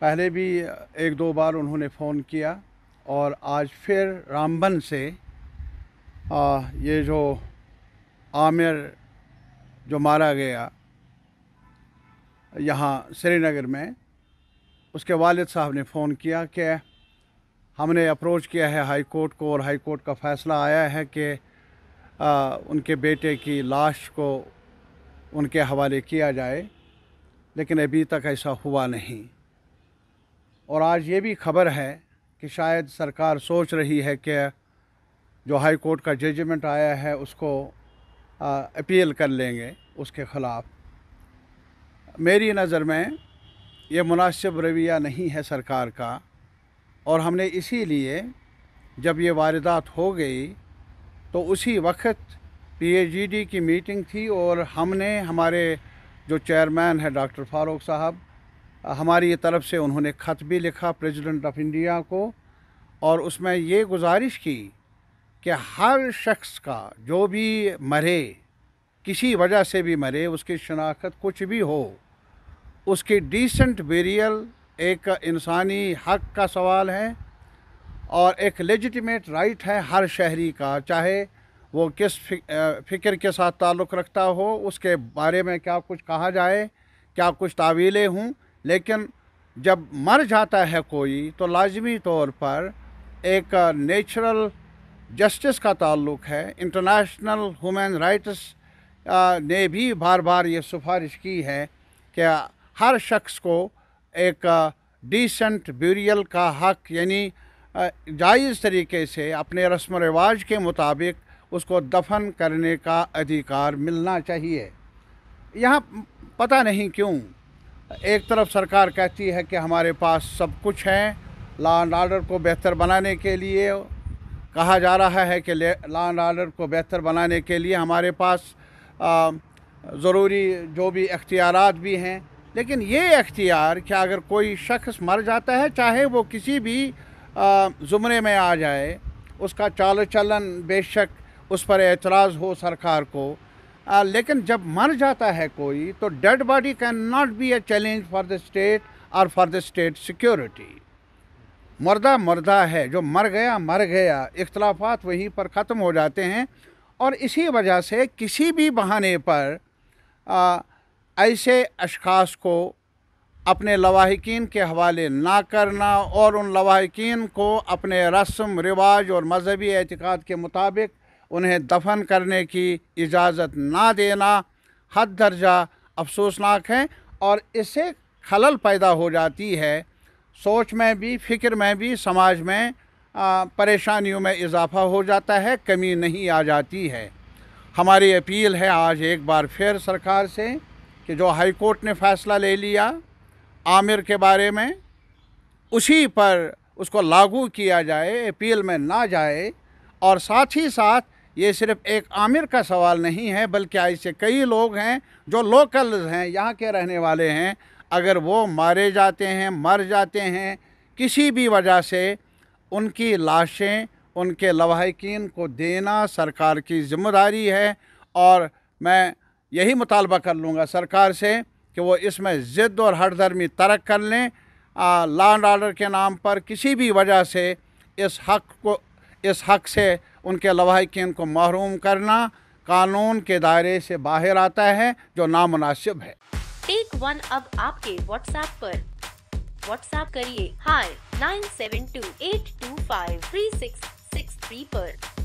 पहले भी एक दो बार उन्होंने फ़ोन किया और आज फिर रामबन से आ, ये जो आमिर जो मारा गया यहाँ श्रीनगर में उसके वालिद साहब ने फ़ोन किया कि हमने अप्रोच किया है हाई कोर्ट को और हाई कोर्ट का फ़ैसला आया है कि उनके बेटे की लाश को उनके हवाले किया जाए लेकिन अभी तक ऐसा हुआ नहीं और आज ये भी खबर है कि शायद सरकार सोच रही है कि जो हाई कोर्ट का जजमेंट आया है उसको अपील कर लेंगे उसके ख़िलाफ़ मेरी नज़र में ये मुनासिब रवैया नहीं है सरकार का और हमने इसीलिए जब ये वारदात हो गई तो उसी वक्त पीएजीडी की मीटिंग थी और हमने हमारे जो चेयरमैन है डॉक्टर फारूक साहब हमारी तरफ से उन्होंने ख़त भी लिखा प्रेसिडेंट ऑफ इंडिया को और उसमें ये गुजारिश की कि हर शख्स का जो भी मरे किसी वजह से भी मरे उसकी शनाख्त कुछ भी हो उसकी डिसेंट बेरियल एक इंसानी हक का सवाल है और एक लेजिटिमेट राइट है हर शहरी का चाहे वो किस फिक्र के साथ ताल्लुक़ रखता हो उसके बारे में क्या कुछ कहा जाए क्या कुछ तावीलें हों लेकिन जब मर जाता है कोई तो लाजमी तौर पर एक नेचुरल जस्टिस का ताल्लुक है इंटरनेशनल ह्यूमन राइट्स ने भी बार बार ये सिफारिश की है कि हर शख्स को एक डिसेंट ब्यूरियल का हक यानी जायज़ तरीके से अपने रस्म रिवाज के मुताबिक उसको दफन करने का अधिकार मिलना चाहिए यहाँ पता नहीं क्यों एक तरफ सरकार कहती है कि हमारे पास सब कुछ है लॉ एंड आर्डर को बेहतर बनाने के लिए कहा जा रहा है कि लॉ एंड आर्डर को बेहतर बनाने के लिए हमारे पास ज़रूरी जो भी अख्तियार भी हैं लेकिन ये अख्तियार कि अगर कोई शख्स मर जाता है चाहे वो किसी भी ज़ुमरे में आ जाए उसका चाल चलन बेशक उस पर एतराज़ हो सरकार को आ, लेकिन जब मर जाता है कोई तो dead body can not be a challenge for the state और फॉर द स्टेट सिक्योरिटी मर्दा मर्दा है जो मर गया मर गया इख्तलाफात वहीं पर ख़त्म हो जाते हैं और इसी वजह से किसी भी बहाने पर आ, ऐसे अशास को अपने लवाहिकीन के हवाले ना करना और उन लवाहिकीन को अपने रस्म रिवाज और मजहबी एतक़ाद के मुताबिक उन्हें दफन करने की इजाज़त ना देना हद दर्जा अफसोसनाक है और इससे खलल पैदा हो जाती है सोच में भी फिक्र में भी समाज में परेशानियों में इजाफा हो जाता है कमी नहीं आ जाती है हमारी अपील है आज एक बार फिर सरकार से कि जो हाई कोर्ट ने फ़ैसला ले लिया आमिर के बारे में उसी पर उसको लागू किया जाए अपील में ना जाए और साथ ही साथ ये सिर्फ एक आमिर का सवाल नहीं है बल्कि ऐसे कई लोग हैं जो लोकल हैं यहाँ के रहने वाले हैं अगर वो मारे जाते हैं मर जाते हैं किसी भी वजह से उनकी लाशें उनके लवाकिन को देना सरकार की जिम्मेदारी है और मैं यही मुतालबा कर लूँगा सरकार से कि वो इसमें ज़िद्द और धर्मी तरक कर लें लॉ एंड ऑर्डर के नाम पर किसी भी वजह से इस हक को इस हक़ से उनके लवाकिन को महरूम करना कानून के दायरे से बाहर आता है जो नामनासिब है टेक वन अब आपके व्हाट्सएप पर व्हाट्सएप करिए hi nine seven two eight two five three six six three आरोप